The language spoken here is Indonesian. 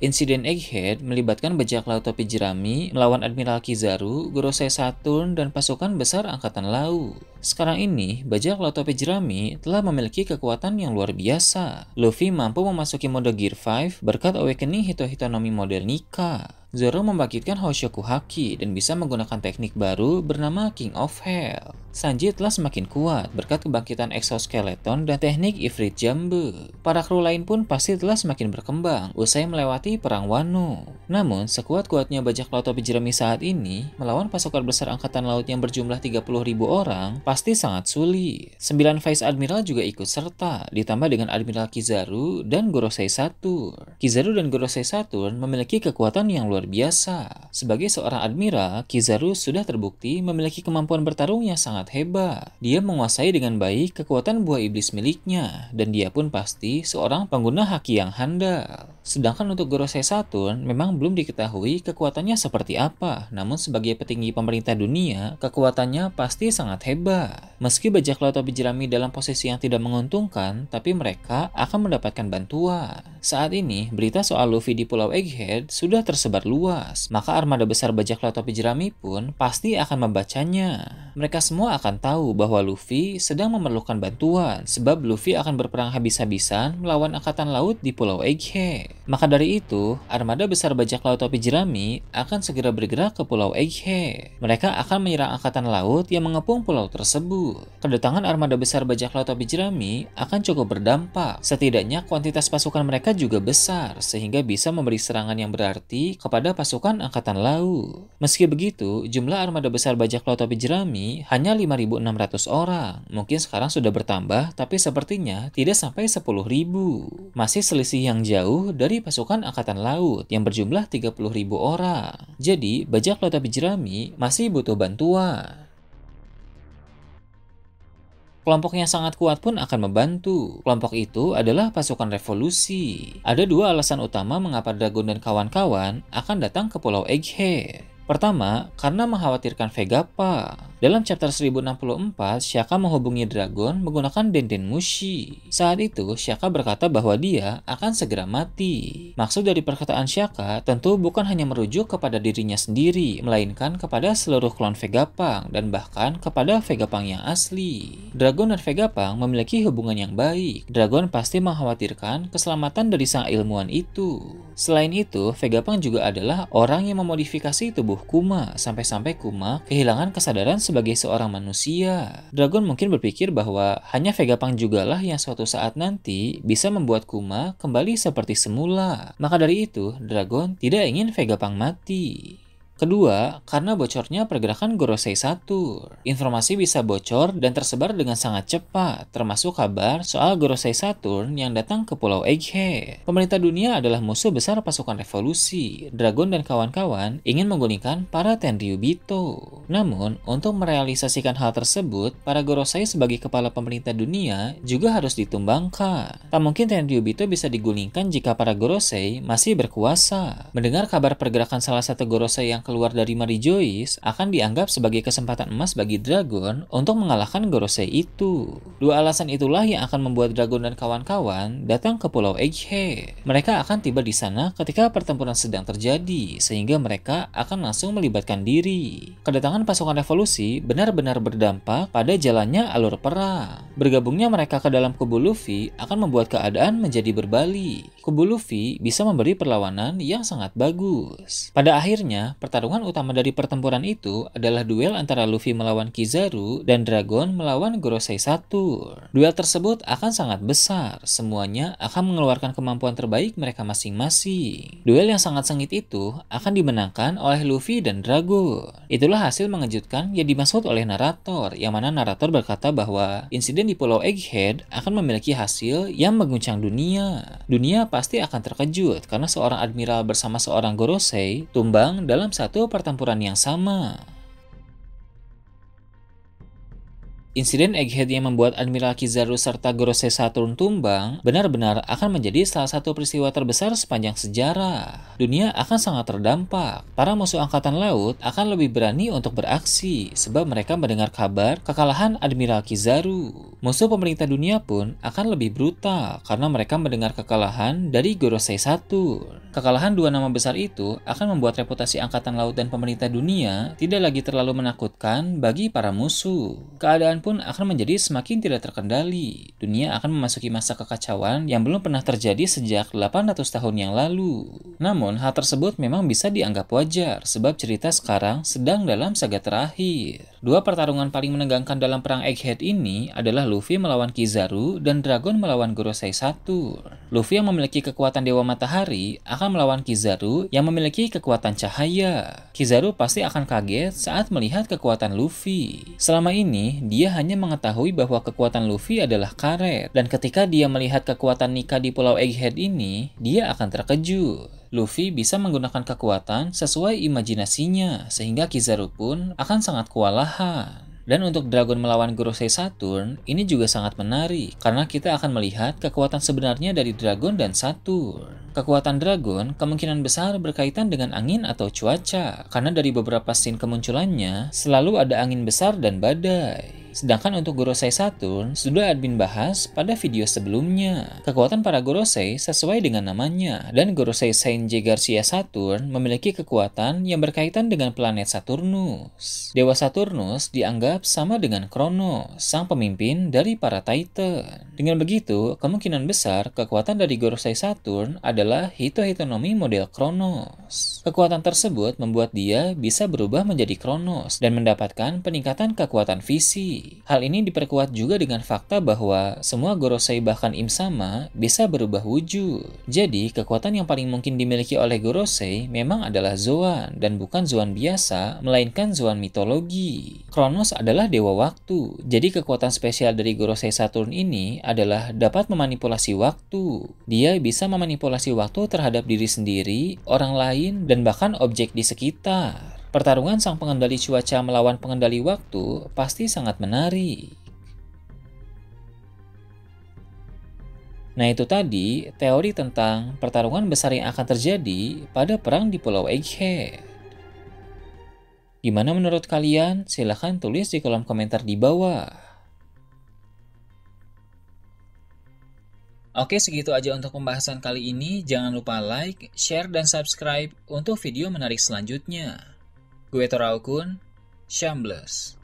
Insiden Egghead melibatkan bajak laut topi jerami melawan Admiral Kizaru, Gorosei Saturn, dan pasukan besar Angkatan Laut. Sekarang ini, bajak laut topi jerami telah memiliki kekuatan yang luar biasa. Luffy mampu memasuki mode Gear 5 berkat Awakening hito-hito model Nika. Zoro membangkitkan Hoshoku Haki dan bisa menggunakan teknik baru bernama King of Hell. Sanji telah semakin kuat berkat kebangkitan exoskeleton dan teknik Ifrit Jambu. Para kru lain pun pasti telah semakin berkembang usai melewati perang Wano. Namun, sekuat-kuatnya bajak laut topi jerami saat ini, melawan pasukan besar angkatan laut yang berjumlah 30.000 orang pasti sangat sulit. Sembilan Vice Admiral juga ikut serta, ditambah dengan Admiral Kizaru dan Gorosei Saturn. Kizaru dan Gorosei Saturn memiliki kekuatan yang luar luar biasa. Sebagai seorang admiral, Kizaru sudah terbukti memiliki kemampuan bertarung yang sangat hebat. Dia menguasai dengan baik kekuatan buah iblis miliknya, dan dia pun pasti seorang pengguna haki yang handal. Sedangkan untuk Gorosei Saturn memang belum diketahui kekuatannya seperti apa, namun sebagai petinggi pemerintah dunia, kekuatannya pasti sangat hebat. Meski bajak laut jerami dalam posisi yang tidak menguntungkan, tapi mereka akan mendapatkan bantuan. Saat ini, berita soal Luffy di Pulau Egghead sudah tersebar luas, maka armada besar bajak laut topi jerami pun pasti akan membacanya. Mereka semua akan tahu bahwa Luffy sedang memerlukan bantuan sebab Luffy akan berperang habis-habisan melawan angkatan laut di Pulau Egghead. Maka dari itu, armada besar bajak laut topi jerami akan segera bergerak ke Pulau Egghead. Mereka akan menyerang angkatan laut yang mengepung pulau tersebut. Kedatangan armada besar bajak laut topi jerami akan cukup berdampak. Setidaknya kuantitas pasukan mereka juga besar sehingga bisa memberi serangan yang berarti kepada kepada pasukan angkatan laut. Meski begitu, jumlah armada besar bajak laut topi jerami hanya 5.600 orang. Mungkin sekarang sudah bertambah, tapi sepertinya tidak sampai 10.000. Masih selisih yang jauh dari pasukan angkatan laut yang berjumlah 30.000 orang. Jadi, bajak laut topi jerami masih butuh bantuan. Kelompok yang sangat kuat pun akan membantu. Kelompok itu adalah pasukan revolusi. Ada dua alasan utama mengapa Dragon dan kawan-kawan akan datang ke Pulau Egghead. Pertama, karena mengkhawatirkan Vegappa. Dalam chapter 1064, Shaka menghubungi Dragon menggunakan Denden Mushi. Saat itu, Shaka berkata bahwa dia akan segera mati. Maksud dari perkataan Shaka tentu bukan hanya merujuk kepada dirinya sendiri, melainkan kepada seluruh klon Vegapunk dan bahkan kepada Vegapunk yang asli. Dragon dan Vegapunk memiliki hubungan yang baik. Dragon pasti mengkhawatirkan keselamatan dari sang ilmuwan itu. Selain itu, Vegapunk juga adalah orang yang memodifikasi tubuh Kuma sampai-sampai Kuma kehilangan kesadaran sebagai seorang manusia. Dragon mungkin berpikir bahwa hanya Vegapunk jugalah yang suatu saat nanti bisa membuat Kuma kembali seperti semula. Maka dari itu, Dragon tidak ingin Vegapunk mati. Kedua, karena bocornya pergerakan Gorosei satu, Informasi bisa bocor dan tersebar dengan sangat cepat, termasuk kabar soal Gorosei Saturn yang datang ke Pulau Egghead. Pemerintah dunia adalah musuh besar pasukan revolusi. Dragon dan kawan-kawan ingin menggunakan para Tenryubito. Namun, untuk merealisasikan hal tersebut, para Gorosei sebagai kepala pemerintah dunia juga harus ditumbangkan. Tak mungkin Tenryubito bisa digulingkan jika para Gorosei masih berkuasa. Mendengar kabar pergerakan salah satu Gorosei yang keluar dari Joyce akan dianggap sebagai kesempatan emas bagi Dragon untuk mengalahkan Gorosei itu. Dua alasan itulah yang akan membuat Dragon dan kawan-kawan datang ke Pulau Egghead. Mereka akan tiba di sana ketika pertempuran sedang terjadi, sehingga mereka akan langsung melibatkan diri. Kedatangan pasukan revolusi benar-benar berdampak pada jalannya alur perang. Bergabungnya mereka ke dalam kubu Luffy akan membuat keadaan menjadi berbalik. Kubu Luffy bisa memberi perlawanan yang sangat bagus. Pada akhirnya, pertarungan pertarungan utama dari pertempuran itu adalah duel antara Luffy melawan Kizaru dan Dragon melawan Gorosei Satu. Duel tersebut akan sangat besar, semuanya akan mengeluarkan kemampuan terbaik mereka masing-masing. Duel yang sangat sengit itu akan dimenangkan oleh Luffy dan Dragon. Itulah hasil mengejutkan yang dimaksud oleh narator, yang mana narator berkata bahwa insiden di Pulau Egghead akan memiliki hasil yang mengguncang dunia. Dunia pasti akan terkejut karena seorang admiral bersama seorang Gorosei tumbang dalam satu satu pertempuran yang sama. Insiden Egghead yang membuat Admiral Kizaru serta Gorosei Saturn tumbang benar-benar akan menjadi salah satu peristiwa terbesar sepanjang sejarah. Dunia akan sangat terdampak. Para musuh angkatan laut akan lebih berani untuk beraksi sebab mereka mendengar kabar kekalahan Admiral Kizaru. Musuh pemerintah dunia pun akan lebih brutal karena mereka mendengar kekalahan dari Gorosei Saturn. Kekalahan dua nama besar itu akan membuat reputasi angkatan laut dan pemerintah dunia tidak lagi terlalu menakutkan bagi para musuh. Keadaan pun akan menjadi semakin tidak terkendali. Dunia akan memasuki masa kekacauan yang belum pernah terjadi sejak 800 tahun yang lalu. Namun, hal tersebut memang bisa dianggap wajar sebab cerita sekarang sedang dalam saga terakhir. Dua pertarungan paling menegangkan dalam perang Egghead ini adalah Luffy melawan Kizaru dan Dragon melawan Gorosei 1. Luffy yang memiliki kekuatan Dewa Matahari akan melawan Kizaru yang memiliki kekuatan cahaya. Kizaru pasti akan kaget saat melihat kekuatan Luffy. Selama ini, dia hanya mengetahui bahwa kekuatan Luffy adalah karet. Dan ketika dia melihat kekuatan Nika di Pulau Egghead ini, dia akan terkejut. Luffy bisa menggunakan kekuatan sesuai imajinasinya, sehingga Kizaru pun akan sangat kewalahan. Dan untuk Dragon melawan Gorosei Saturn, ini juga sangat menarik, karena kita akan melihat kekuatan sebenarnya dari Dragon dan Saturn. Kekuatan dragon kemungkinan besar berkaitan dengan angin atau cuaca, karena dari beberapa scene kemunculannya selalu ada angin besar dan badai. Sedangkan untuk Gorosei Saturn sudah admin bahas pada video sebelumnya. Kekuatan para Gorosei sesuai dengan namanya dan Gorosei J. Garcia Saturn memiliki kekuatan yang berkaitan dengan planet Saturnus. Dewa Saturnus dianggap sama dengan Kronos, sang pemimpin dari para Titan. Dengan begitu, kemungkinan besar kekuatan dari Gorosei Saturn adalah hito-hito Hitohitonomi model Kronos. Kekuatan tersebut membuat dia bisa berubah menjadi Kronos dan mendapatkan peningkatan kekuatan fisik Hal ini diperkuat juga dengan fakta bahwa semua Gorosei bahkan Im sama bisa berubah wujud. Jadi, kekuatan yang paling mungkin dimiliki oleh Gorosei memang adalah Zoan dan bukan Zoan biasa, melainkan Zoan mitologi. Kronos adalah dewa waktu. Jadi, kekuatan spesial dari Gorosei Saturn ini adalah dapat memanipulasi waktu. Dia bisa memanipulasi waktu terhadap diri sendiri, orang lain, dan bahkan objek di sekitar. Pertarungan sang pengendali cuaca melawan pengendali waktu pasti sangat menarik. Nah itu tadi teori tentang pertarungan besar yang akan terjadi pada perang di Pulau Egghead. Gimana menurut kalian? Silahkan tulis di kolom komentar di bawah. Oke, segitu aja untuk pembahasan kali ini. Jangan lupa like, share, dan subscribe untuk video menarik selanjutnya. Gue Toraukun, Shambles.